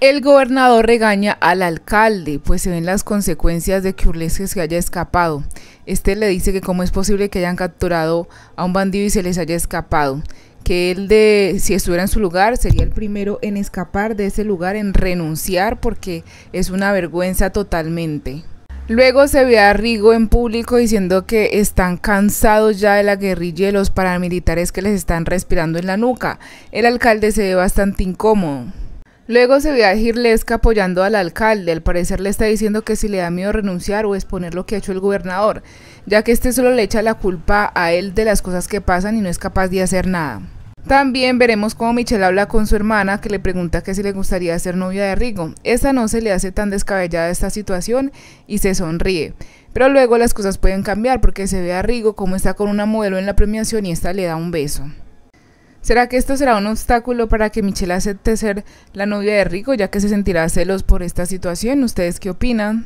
El gobernador regaña al alcalde, pues se ven las consecuencias de que Urlesque se haya escapado. Este le dice que cómo es posible que hayan capturado a un bandido y se les haya escapado. Que él, de, si estuviera en su lugar, sería el primero en escapar de ese lugar, en renunciar, porque es una vergüenza totalmente. Luego se ve a Rigo en público diciendo que están cansados ya de la guerrilla y los paramilitares que les están respirando en la nuca. El alcalde se ve bastante incómodo. Luego se ve a Girlesca apoyando al alcalde, al parecer le está diciendo que si le da miedo renunciar o exponer lo que ha hecho el gobernador, ya que este solo le echa la culpa a él de las cosas que pasan y no es capaz de hacer nada. También veremos cómo Michelle habla con su hermana que le pregunta que si le gustaría ser novia de Rigo. Esta no se le hace tan descabellada esta situación y se sonríe. Pero luego las cosas pueden cambiar porque se ve a Rigo como está con una modelo en la premiación y esta le da un beso. ¿Será que esto será un obstáculo para que Michelle acepte ser la novia de Rico, ya que se sentirá celos por esta situación? ¿Ustedes qué opinan?